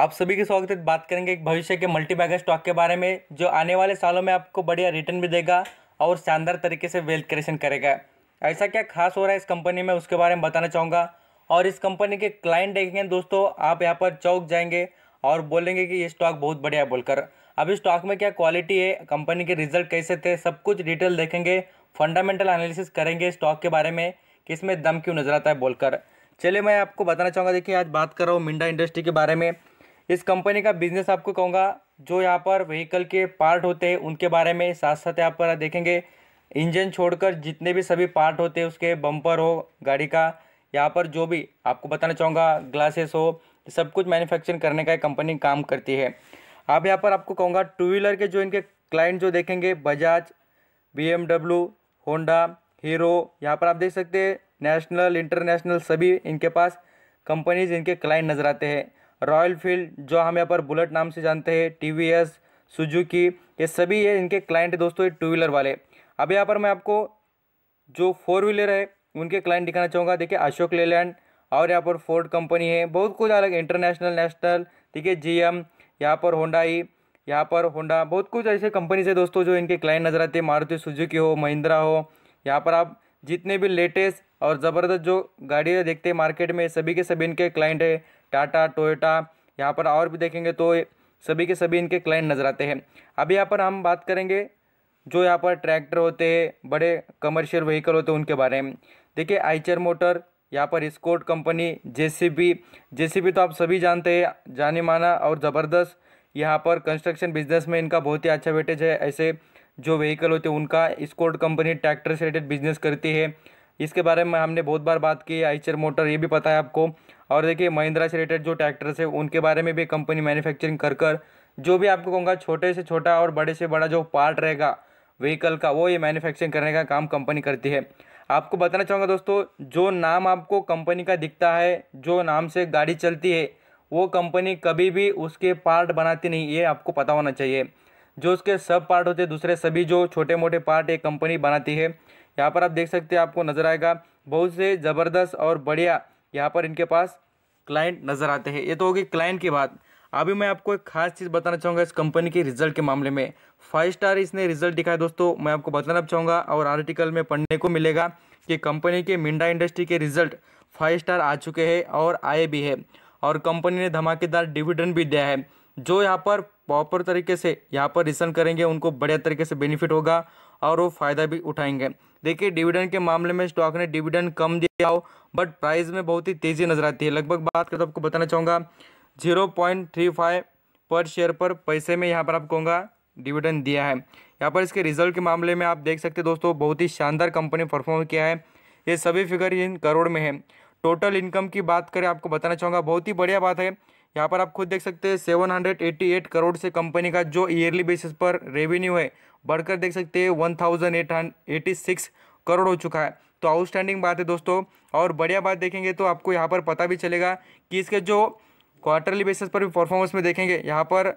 आप सभी के स्वागत है बात करेंगे एक भविष्य के मल्टीबैगर स्टॉक के बारे में जो आने वाले सालों में आपको बढ़िया रिटर्न भी देगा और शानदार तरीके से वेल्थ क्रिएशन करेगा ऐसा क्या खास हो रहा है इस कंपनी में उसके बारे में बताना चाहूँगा और इस कंपनी के क्लाइंट देखेंगे दोस्तों आप यहाँ पर चौक जाएंगे और बोलेंगे कि ये स्टॉक बहुत बढ़िया है बोलकर अब इस स्टॉक में क्या क्वालिटी है कंपनी के रिजल्ट कैसे थे सब कुछ डिटेल देखेंगे फंडामेंटल एनालिसिस करेंगे स्टॉक के बारे में कि इसमें दम क्यों नज़र आता है बोलकर चलिए मैं आपको बताना चाहूँगा देखिए आज बात कर रहा हूँ मिंडा इंडस्ट्री के बारे में इस कंपनी का बिजनेस आपको कहूँगा जो यहाँ पर व्हीकल के पार्ट होते हैं उनके बारे में साथ साथ यहाँ पर देखेंगे इंजन छोड़कर जितने भी सभी पार्ट होते हैं उसके बम्पर हो गाड़ी का यहाँ पर जो भी आपको बताना चाहूँगा ग्लासेस हो सब कुछ मैन्युफैक्चरिंग करने का कंपनी काम करती है अब यहाँ पर आपको कहूँगा टू व्हीलर के जो इनके क्लाइंट जो देखेंगे बजाज बी होंडा हीरो यहाँ पर आप देख सकते हैं नेशनल इंटरनेशनल सभी इनके पास कंपनीज इनके क्लाइंट नज़र आते हैं रॉयल फील्ड जो हम यहाँ पर बुलेट नाम से जानते हैं टी वी एस सुजुकी ये सभी ये इनके क्लाइंट दोस्तों ये टू व्हीलर वाले अब यहाँ पर मैं आपको जो फोर व्हीलर है उनके क्लाइंट दिखाना चाहूँगा देखिए अशोक लेलैंड और यहाँ पर फोर्ड कंपनी है बहुत कुछ अलग इंटरनेशनल नेशनल ठीक है जी एम यहाँ पर होंडा ही e, यहाँ पर होंडा बहुत कुछ ऐसे कंपनीज है दोस्तों जो इनके क्लाइंट नज़र आते हैं मारुति सुजुकी हो महिंद्रा हो यहाँ पर आप जितने भी लेटेस्ट और ज़बरदस्त जो गाड़ियाँ देखते हैं मार्केट में सभी के सभी इनके क्लाइंट है टाटा टोयोटा यहाँ पर और भी देखेंगे तो सभी के सभी इनके क्लाइंट नज़र आते हैं अब यहाँ पर हम बात करेंगे जो यहाँ पर ट्रैक्टर होते हैं बड़े कमर्शियल व्हीकल होते हैं उनके बारे में देखिए आइचर मोटर यहाँ पर स्कोट कंपनी जेसीबी जेसीबी तो आप सभी जानते हैं जाने माना और ज़बरदस्त यहाँ पर कंस्ट्रक्शन बिजनेस में इनका बहुत ही अच्छा वेटेज है ऐसे जो व्हीकल होते हैं उनका स्कोट कंपनी ट्रैक्टर से रिलेटेड बिजनेस करती है इसके बारे में हमने बहुत बार बात की आइचर मोटर ये भी पता है आपको और देखिए महिंद्रा से रिलेटेड जो ट्रैक्टर्स है उनके बारे में भी कंपनी मैन्युफैक्चरिंग कर कर जो भी आपको कहूँगा छोटे से छोटा और बड़े से बड़ा जो पार्ट रहेगा व्हीकल का वो ये मैन्युफैक्चरिंग करने का काम कंपनी करती है आपको बताना चाहूँगा दोस्तों जो नाम आपको कंपनी का दिखता है जो नाम से गाड़ी चलती है वो कंपनी कभी भी उसके पार्ट बनाती नहीं ये आपको पता होना चाहिए जो उसके सब पार्ट होते हैं दूसरे सभी जो छोटे मोटे पार्ट ये कंपनी बनाती है यहाँ पर आप देख सकते हैं आपको नज़र आएगा बहुत से ज़बरदस्त और बढ़िया यहाँ पर इनके पास क्लाइंट नज़र आते हैं ये तो होगी क्लाइंट की बात अभी मैं आपको एक खास चीज़ बताना चाहूँगा इस कंपनी के रिजल्ट के मामले में फाइव स्टार इसने रिजल्ट दिखाया दोस्तों मैं आपको बताना चाहूँगा और आर्टिकल में पढ़ने को मिलेगा कि कंपनी के मिंडा इंडस्ट्री के रिजल्ट फाइव स्टार आ चुके हैं और आए भी है और कंपनी ने धमाकेदार डिविडेंड भी दिया है जो यहाँ पर प्रॉपर तरीके से यहाँ पर रिसर्न करेंगे उनको बढ़िया तरीके से बेनिफिट होगा और वो फ़ायदा भी उठाएंगे देखिए डिविडेंड के मामले में स्टॉक ने डिविडेंड कम दिया हो बट प्राइस में बहुत ही तेज़ी नजर आती है लगभग बात करें तो आपको बताना चाहूँगा जीरो पॉइंट थ्री फाइव पर शेयर पर पैसे में यहाँ पर आप कहूँगा डिविडेंड दिया है यहाँ पर इसके रिजल्ट के मामले में आप देख सकते दोस्तों बहुत ही शानदार कंपनी परफॉर्म किया है ये सभी फिगर इन करोड़ में है टोटल इनकम की बात करें आपको बताना चाहूँगा बहुत ही बढ़िया बात है यहाँ पर आप खुद देख सकते हैं seven hundred eighty eight crore से कंपनी का जो ईयरली बेसिस पर रेवेन्यू है बढ़कर देख सकते हैं one thousand eight six crore हो चुका है तो आउटस्टैंडिंग बात है दोस्तों और बढ़िया बात देखेंगे तो आपको यहाँ पर पता भी चलेगा कि इसके जो क्वार्टरली बेसिस पर भी परफॉर्मेंस में देखेंगे यहाँ पर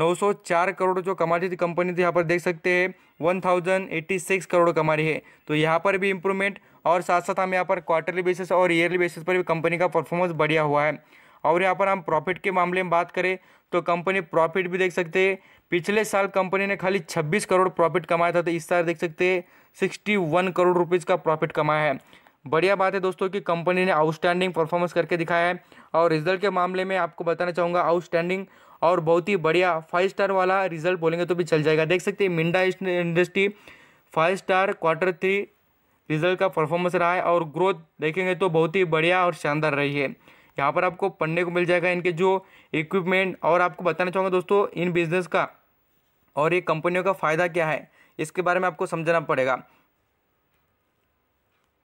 904 करोड़ जो कमा रही थी कंपनी थी यहाँ पर देख सकते हैं 1086 करोड़ कमा रही है तो यहाँ पर भी इम्प्रूवमेंट और साथ साथ हम यहाँ पर क्वार्टरली बेसिस और ईयरली बेसिस पर भी कंपनी का परफॉर्मेंस बढ़िया हुआ है और यहाँ पर हम प्रॉफिट के मामले में बात करें तो कंपनी प्रॉफिट भी देख सकते हैं पिछले साल कंपनी ने खाली 26 करोड़ प्रॉफिट कमाया था तो इस साल देख सकते हैं 61 करोड़ रुपीज़ का प्रॉफिट कमाया है बढ़िया बात है दोस्तों कि कंपनी ने आउटस्टैंडिंग परफॉर्मेंस करके दिखाया है और रिजल्ट के मामले में आपको बताना चाहूँगा आउटस्टैंडिंग और बहुत ही बढ़िया फाइव स्टार वाला रिजल्ट बोलेंगे तो भी चल जाएगा देख सकते हैं Minda industry five star quarter three result का परफॉर्मेंस रहा है और ग्रोथ देखेंगे तो बहुत ही बढ़िया और शानदार रही है यहाँ पर आपको पढ़ने को मिल जाएगा इनके जो इक्विपमेंट और आपको बताना चाहूँगा दोस्तों इन बिज़नेस का और ये कंपनियों का फ़ायदा क्या है इसके बारे में आपको समझना पड़ेगा